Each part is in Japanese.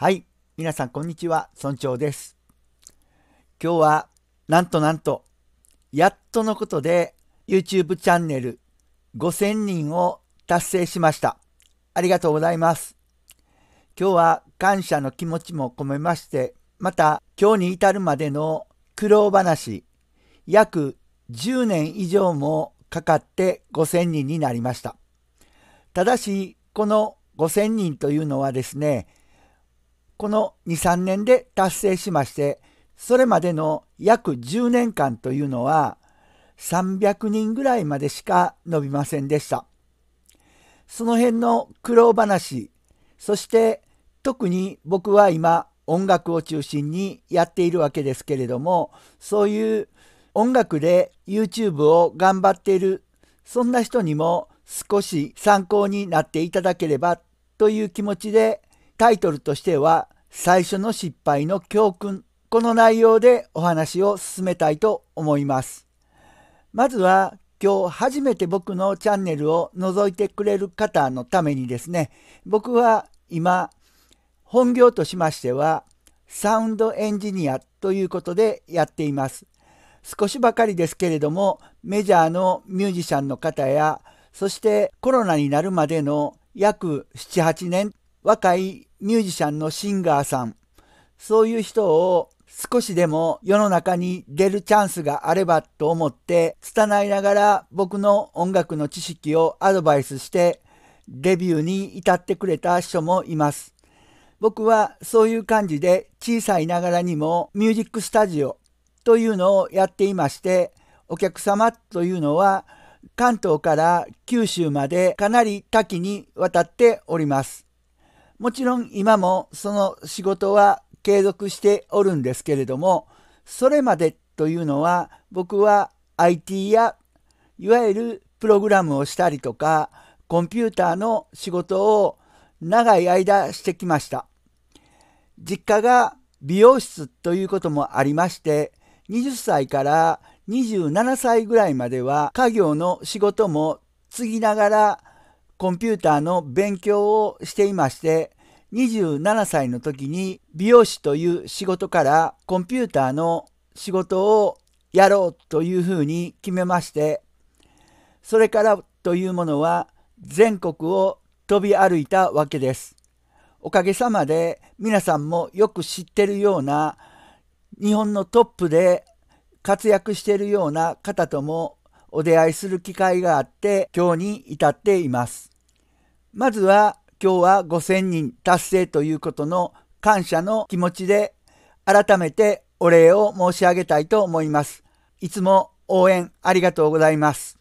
はい、皆さんこんにちは、村長です。今日は、なんとなんと、やっとのことで YouTube チャンネル5000人を達成しました。ありがとうございます。今日は感謝の気持ちも込めまして、また今日に至るまでの苦労話、約10年以上もかかって5000人になりました。ただし、この5000人というのはですね、この2、3年で達成しまして、それまでの約10年間というのは、300人ぐらいまでしか伸びませんでした。その辺の苦労話、そして特に僕は今音楽を中心にやっているわけですけれども、そういう音楽で YouTube を頑張っている、そんな人にも少し参考になっていただければという気持ちでタイトルとしては最初の失敗の教訓この内容でお話を進めたいと思います。まずは今日初めて僕のチャンネルを覗いてくれる方のためにですね僕は今本業としましてはサウンドエンジニアということでやっています少しばかりですけれどもメジャーのミュージシャンの方やそしてコロナになるまでの約78年若いミュージシャンのシンガーさん、そういう人を少しでも世の中に出るチャンスがあればと思って、拙いながら僕の音楽の知識をアドバイスして、デビューに至ってくれた人もいます。僕はそういう感じで小さいながらにもミュージックスタジオというのをやっていまして、お客様というのは関東から九州までかなり多岐にわたっております。もちろん今もその仕事は継続しておるんですけれども、それまでというのは僕は IT やいわゆるプログラムをしたりとか、コンピューターの仕事を長い間してきました。実家が美容室ということもありまして、20歳から27歳ぐらいまでは家業の仕事も継ぎながらコンピューターの勉強をしていまして、27歳の時に美容師という仕事からコンピューターの仕事をやろうというふうに決めまして、それからというものは全国を飛び歩いたわけです。おかげさまで皆さんもよく知ってるような日本のトップで活躍しているような方ともお出会いする機会があって今日に至っています。まずは今日は5000人達成ということの感謝の気持ちで改めてお礼を申し上げたいと思います。いつも応援ありがとうございます。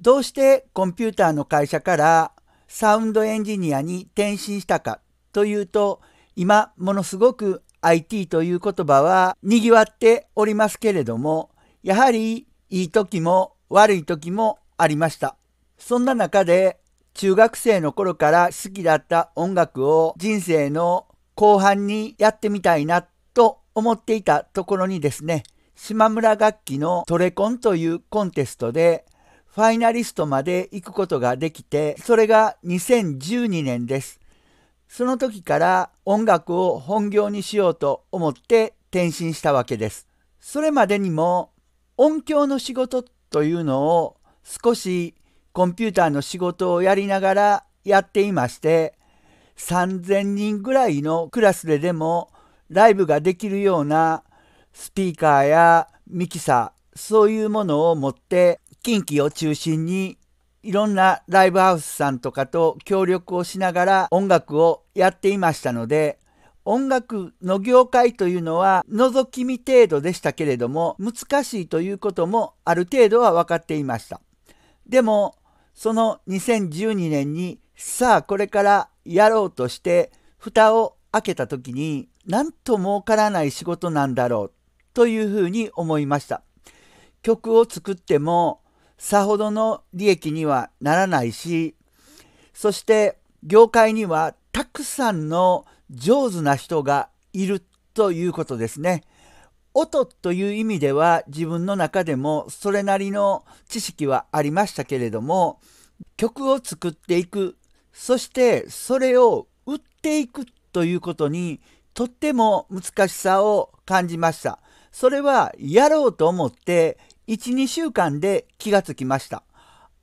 どうしてコンピューターの会社からサウンドエンジニアに転身したかというと今ものすごく IT という言葉は賑わっておりますけれどもやはりいい時も悪い時もありました。そんな中で中学生の頃から好きだった音楽を人生の後半にやってみたいなと思っていたところにですね、島村楽器のトレコンというコンテストでファイナリストまで行くことができて、それが2012年です。その時から音楽を本業にしようと思って転身したわけです。それまでにも音響の仕事というのを少しコンピューターの仕事をやりながらやっていまして、3000人ぐらいのクラスででもライブができるようなスピーカーやミキサー、そういうものを持って、近畿を中心にいろんなライブハウスさんとかと協力をしながら音楽をやっていましたので、音楽の業界というのは覗き見程度でしたけれども難しいということもある程度は分かっていました。でもその2012年にさあこれからやろうとして蓋を開けた時になんと儲からない仕事なんだろうというふうに思いました。曲を作ってもさほどの利益にはならないしそして業界にはたくさんの上手な人がいるということですね。音という意味では自分の中でもそれなりの知識はありましたけれども曲を作っていくそしてそれを売っていくということにとっても難しさを感じましたそれはやろうと思って12週間で気がつきました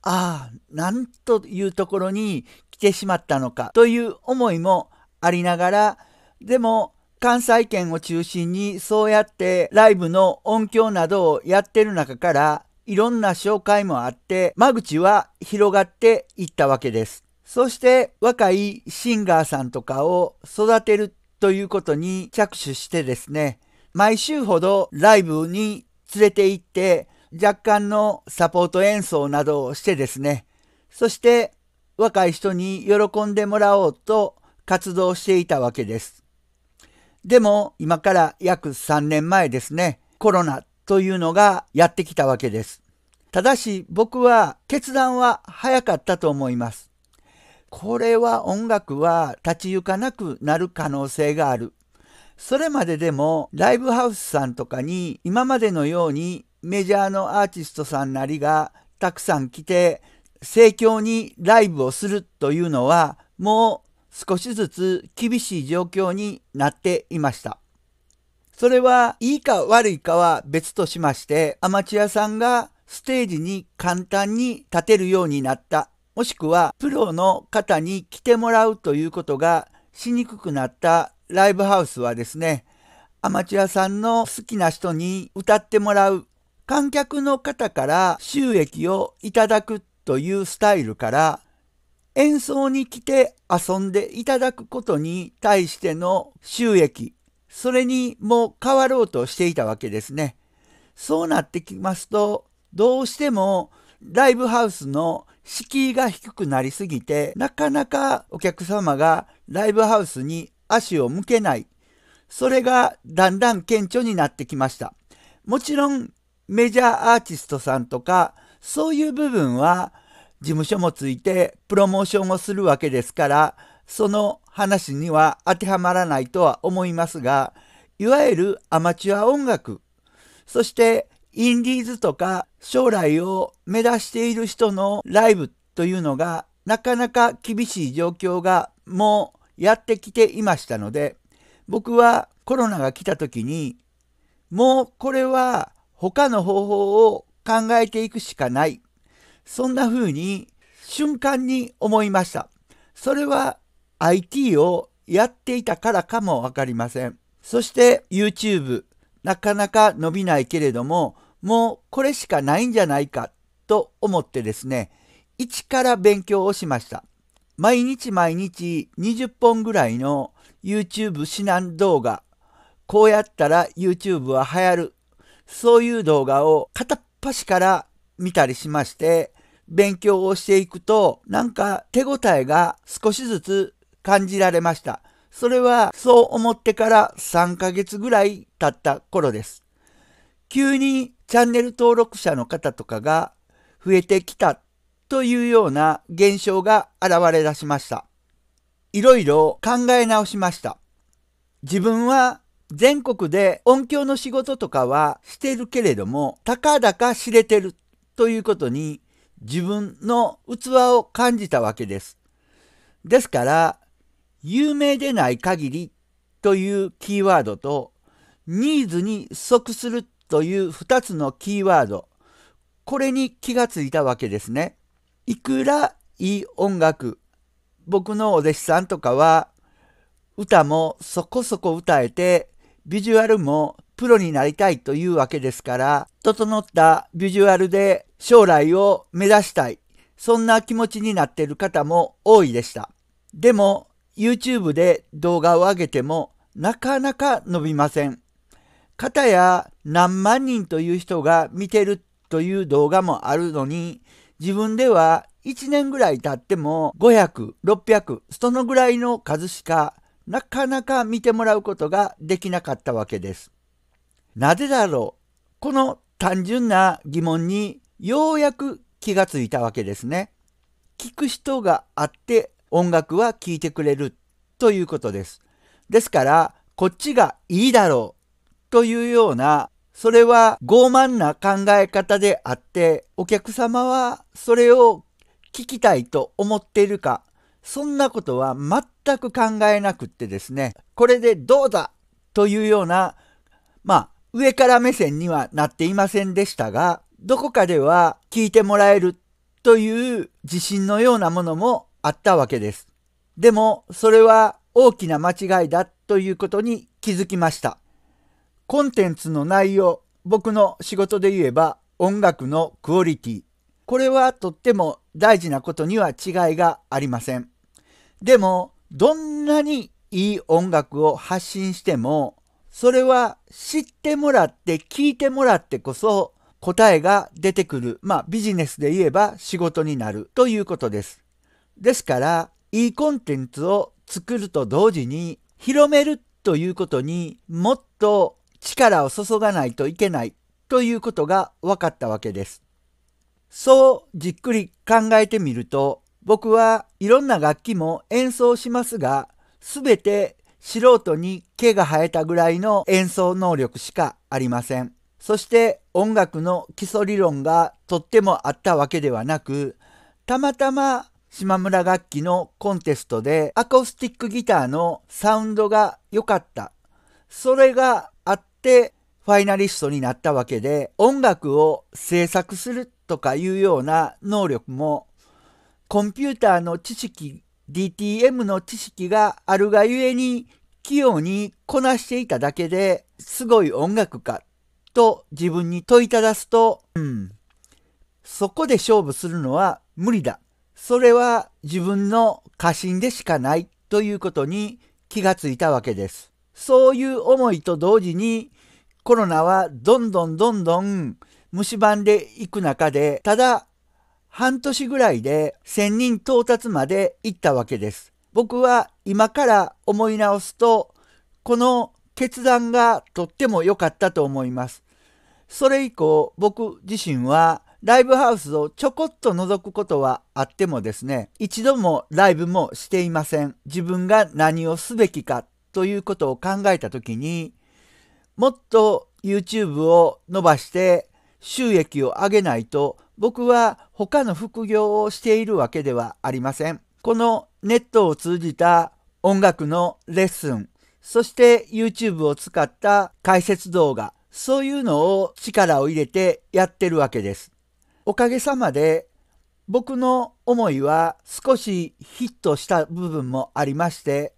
ああなんというところに来てしまったのかという思いもありながらでも関西圏を中心にそうやってライブの音響などをやってる中からいろんな紹介もあって間口は広がっていったわけです。そして若いシンガーさんとかを育てるということに着手してですね、毎週ほどライブに連れて行って若干のサポート演奏などをしてですね、そして若い人に喜んでもらおうと活動していたわけです。でも今から約3年前ですね、コロナというのがやってきたわけです。ただし僕は決断は早かったと思います。これは音楽は立ち行かなくなる可能性がある。それまででもライブハウスさんとかに今までのようにメジャーのアーティストさんなりがたくさん来て盛況にライブをするというのはもう少しずつ厳しい状況になっていました。それはいいか悪いかは別としまして、アマチュアさんがステージに簡単に立てるようになった、もしくはプロの方に来てもらうということがしにくくなったライブハウスはですね、アマチュアさんの好きな人に歌ってもらう、観客の方から収益をいただくというスタイルから演奏に来て遊んでいただくことに対しての収益、それにも変わろうとしていたわけですね。そうなってきますと、どうしてもライブハウスの敷居が低くなりすぎて、なかなかお客様がライブハウスに足を向けない。それがだんだん顕著になってきました。もちろんメジャーアーティストさんとか、そういう部分は事務所もついてプロモーションをするわけですから、その話には当てはまらないとは思いますが、いわゆるアマチュア音楽、そしてインディーズとか将来を目指している人のライブというのがなかなか厳しい状況がもうやってきていましたので、僕はコロナが来た時に、もうこれは他の方法を考えていくしかないそんな風に瞬間に思いました。それは IT をやっていたからかもわかりません。そして YouTube、なかなか伸びないけれども、もうこれしかないんじゃないかと思ってですね、一から勉強をしました。毎日毎日20本ぐらいの YouTube 指南動画、こうやったら YouTube は流行る、そういう動画を片っ端から見たりしまして、勉強をしていくと、なんか手応えが少しずつ感じられました。それはそう思ってから3ヶ月ぐらい経った頃です。急にチャンネル登録者の方とかが増えてきたというような現象が現れ出しました。いろいろ考え直しました。自分は全国で音響の仕事とかはしてるけれども、たかだか知れてるということに自分の器を感じたわけです。ですから、有名でない限りというキーワードと、ニーズに即するという2つのキーワード、これに気がついたわけですね。いくらいい音楽、僕のお弟子さんとかは、歌もそこそこ歌えて、ビジュアルもプロになりたいというわけですから、整ったビジュアルで将来を目指したい、そんな気持ちになっている方も多いでした。でも、YouTube で動画を上げてもなかなか伸びません。方や何万人という人が見てるという動画もあるのに、自分では1年ぐらい経っても500、600、そのぐらいの数しかなかなか見てもらうことができなかったわけです。なぜだろうこの単純な疑問にようやく気がついたわけですね。聞く人があって音楽は聴いてくれるということです。ですから、こっちがいいだろうというような、それは傲慢な考え方であって、お客様はそれを聞きたいと思っているか、そんなことは全く考えなくってですね、これでどうだというような、まあ、上から目線にはなっていませんでしたが、どこかでは聞いてもらえるという自信のようなものもあったわけです。でもそれは大きな間違いだということに気づきました。コンテンツの内容、僕の仕事で言えば音楽のクオリティ。これはとっても大事なことには違いがありません。でも、どんなにいい音楽を発信しても、それは知ってもらって聞いてもらってこそ答えが出てくる。まあビジネスで言えば仕事になるということです。ですから、いいコンテンツを作ると同時に広めるということにもっと力を注がないといけないということが分かったわけです。そうじっくり考えてみると僕はいろんな楽器も演奏しますが全て素人に毛が生えたぐらいの演奏能力しかありません。そして音楽の基礎理論がとってもあったわけではなく、たまたま島村楽器のコンテストでアコースティックギターのサウンドが良かった。それがあってファイナリストになったわけで、音楽を制作するとかいうような能力も、コンピューターの知識、DTM の知識があるがゆえに器用にこなしていただけですごい音楽家と自分に問いただすと、うん、そこで勝負するのは無理だ。それは自分の過信でしかないということに気がついたわけです。そういう思いと同時にコロナはどんどんどんどん蝕んでいく中で、ただ半年ぐらいで1000人到達まで行ったわけです。僕は今から思い直すと、この決断がとっても良かったと思います。それ以降、僕自身はライブハウスをちょこっと覗くことはあってもですね、一度もライブもしていません。自分が何をすべきかということを考えた時に、もっと YouTube を伸ばして収益を上げないと僕は他の副業をしているわけではありません。このネットを通じた音楽のレッスン、そして YouTube を使った解説動画、そういうのを力を入れてやってるわけです。おかげさまで僕の思いは少しヒットした部分もありまして、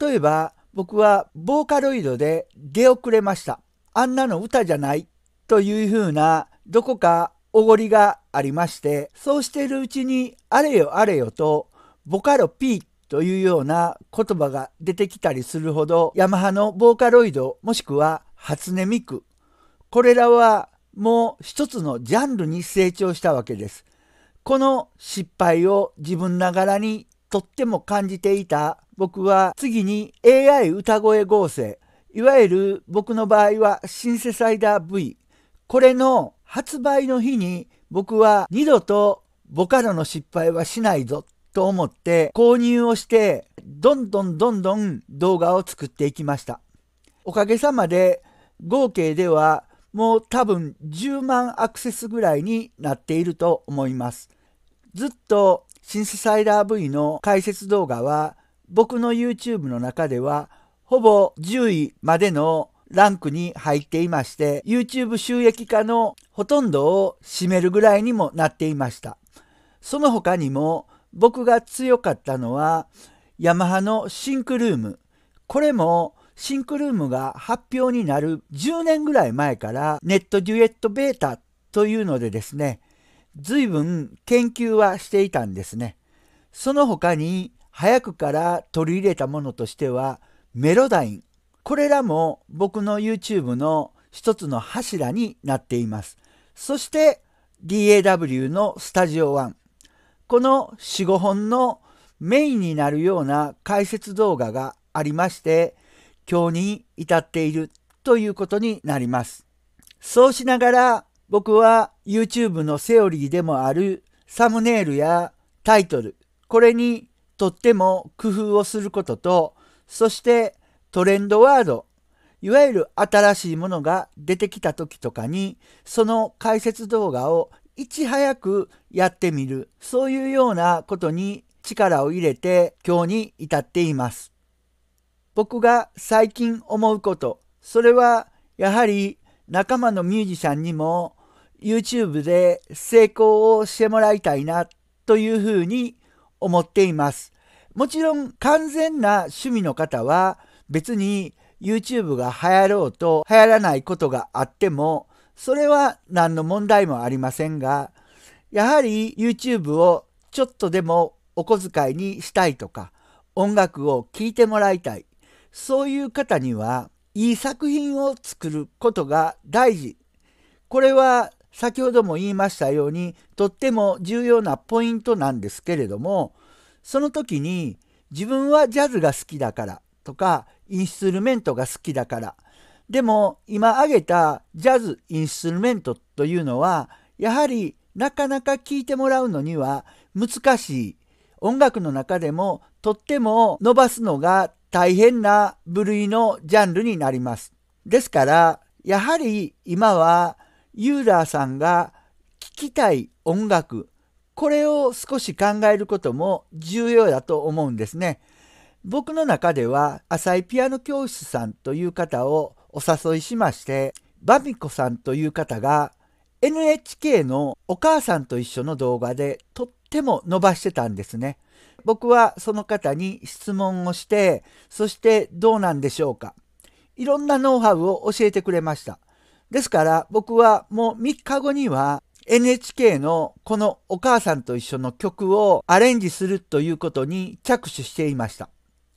例えば僕はボーカロイドで出遅れました。あんなの歌じゃないというふうなどこかおごりがありまして、そうしているうちにあれよあれよとボカロ P というような言葉が出てきたりするほどヤマハのボーカロイドもしくは初音ミクこれらはもう一つのジャンルに成長したわけです。この失敗を自分ながらにとっても感じていた僕は次に AI 歌声合成いわゆる僕の場合はシンセサイダー V これの発売の日に僕は二度とボカロの失敗はしないぞと思って購入をして、どんどんどんどん動画を作っていきました。おかげさまで合計ではもう多分10万アクセスぐらいになっていると思います。ずっとシンセサイラー V の解説動画は僕の YouTube の中ではほぼ10位までのランクに入っていまして YouTube 収益化のほとんどを占めるぐらいにもなっていました。その他にも僕が強かったのはヤマハのシンクルームこれもシンクルームが発表になる10年ぐらい前からネットデュエットベータというのでですね随分研究はしていたんですね。その他に早くから取り入れたものとしてはメロダインこれらも僕の YouTube の一つの柱になっています。そして DAW のスタジオ1この4、5本のメインになるような解説動画がありまして、今日に至っているということになります。そうしながら僕は YouTube のセオリーでもあるサムネイルやタイトル、これにとっても工夫をすることと、そしてトレンドワード、いわゆる新しいものが出てきた時とかに、その解説動画をいち早くやってみるそういうようなことに力を入れて今日に至っています僕が最近思うことそれはやはり仲間のミュージシャンにも YouTube で成功をしてもらいたいなというふうに思っています。もちろん完全な趣味の方は別に YouTube が流行ろうと流行らないことがあってもそれは何の問題もありませんが、やはり YouTube をちょっとでもお小遣いにしたいとか、音楽を聴いてもらいたい、そういう方には、いい作品を作ることが大事。これは先ほども言いましたように、とっても重要なポイントなんですけれども、その時に自分はジャズが好きだからとか、インストゥルメントが好きだから、でも今挙げたジャズインストゥルメントというのはやはりなかなか聴いてもらうのには難しい音楽の中でもとっても伸ばすのが大変な部類のジャンルになります。ですからやはり今はユーラーさんが聴きたい音楽これを少し考えることも重要だと思うんですね。僕の中では浅井ピアノ教室さんという方をお誘いしまして、バミコさんという方が NHK のお母さんと一緒の動画でとっても伸ばしてたんですね。僕はその方に質問をして、そしてどうなんでしょうか。いろんなノウハウを教えてくれました。ですから僕はもう3日後には NHK のこのお母さんと一緒の曲をアレンジするということに着手していました。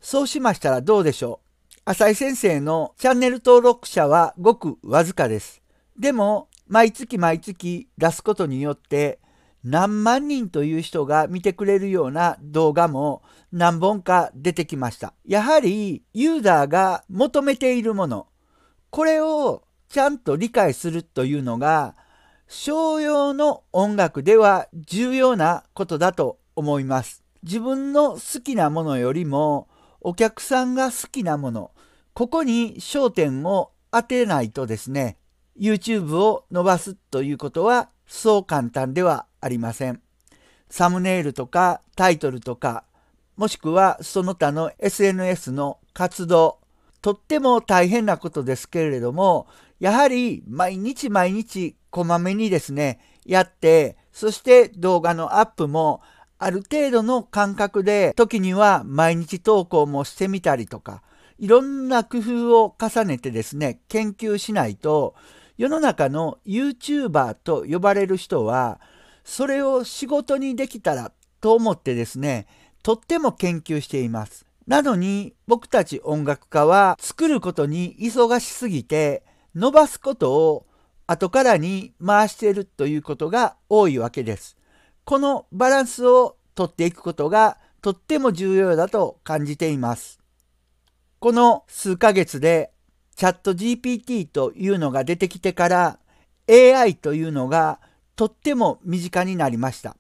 そうしましたらどうでしょう浅井先生のチャンネル登録者はごくわずかです。でも、毎月毎月出すことによって、何万人という人が見てくれるような動画も何本か出てきました。やはりユーザーが求めているもの、これをちゃんと理解するというのが商用の音楽では重要なことだと思います。自分の好きなものよりもお客さんが好きなもの、ここに焦点を当てないとですね、YouTube を伸ばすということはそう簡単ではありません。サムネイルとかタイトルとか、もしくはその他の SNS の活動、とっても大変なことですけれども、やはり毎日毎日こまめにですね、やって、そして動画のアップもある程度の感覚で、時には毎日投稿もしてみたりとか、いろんな工夫を重ねてですね研究しないと世の中の YouTuber と呼ばれる人はそれを仕事にできたらと思ってですねとっても研究しています。なのに僕たち音楽家は作ることに忙しすぎて伸ばすことを後からに回しているということが多いわけです。このバランスをとっていくことがとっても重要だと感じています。この数ヶ月でチャット GPT というのが出てきてから AI というのがとっても身近になりました。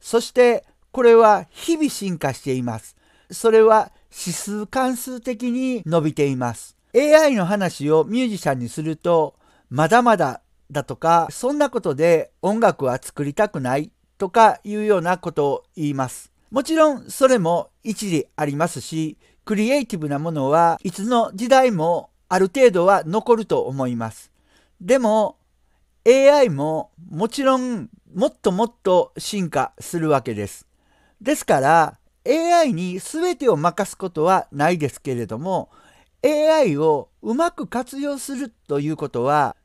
そしてこれは日々進化しています。それは指数関数的に伸びています。AI の話をミュージシャンにするとまだまだだとかそんなことで音楽は作りたくないとかいうようなことを言います。もちろんそれも一理ありますし、クリエイティブなものはいつの時代もある程度は残ると思います。でも AI ももちろんもっともっと進化するわけです。ですから AI に全てを任すことはないですけれども AI をうまく活用するということは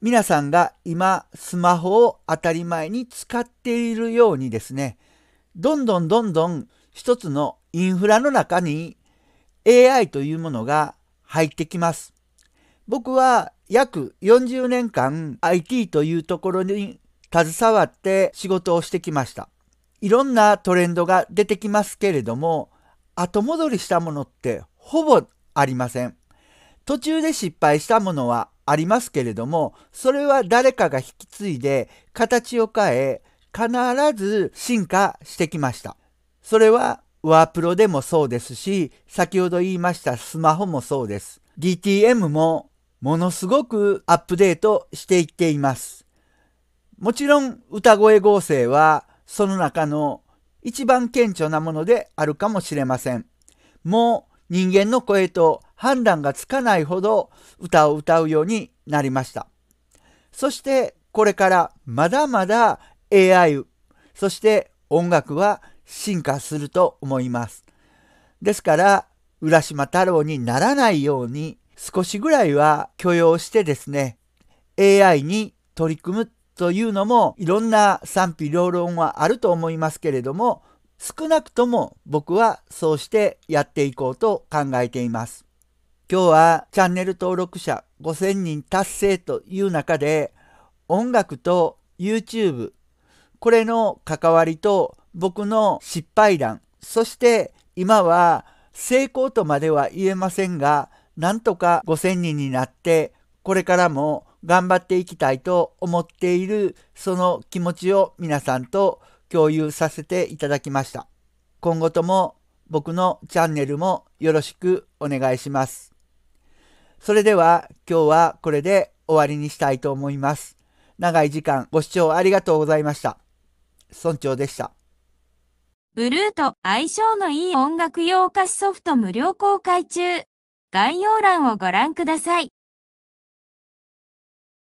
皆さんが今スマホを当たり前に使っているようにですねどんどんどんどん一つのインフラの中に AI というものが入ってきます。僕は約40年間 IT というところに携わって仕事をしてきました。いろんなトレンドが出てきますけれども、後戻りしたものってほぼありません。途中で失敗したものはありますけれども、それは誰かが引き継いで形を変え、必ず進化してきました。それはワープロでもそうですし、先ほど言いましたスマホもそうです。DTM もものすごくアップデートしていっています。もちろん歌声合成はその中の一番顕著なものであるかもしれません。もう人間の声と判断がつかないほど歌を歌うようになりました。そしてこれからまだまだ AI、そして音楽は進化すると思います。ですから、浦島太郎にならないように少しぐらいは許容してですね、AI に取り組むというのもいろんな賛否両論はあると思いますけれども、少なくとも僕はそうしてやっていこうと考えています。今日はチャンネル登録者5000人達成という中で音楽と YouTube、これの関わりと僕の失敗談、そして今は成功とまでは言えませんが、なんとか5000人になって、これからも頑張っていきたいと思っているその気持ちを皆さんと共有させていただきました。今後とも僕のチャンネルもよろしくお願いします。それでは今日はこれで終わりにしたいと思います。長い時間ご視聴ありがとうございました。村長でした。ブルーと相性のいい音楽用お菓子ソフト無料公開中。概要欄をご覧ください。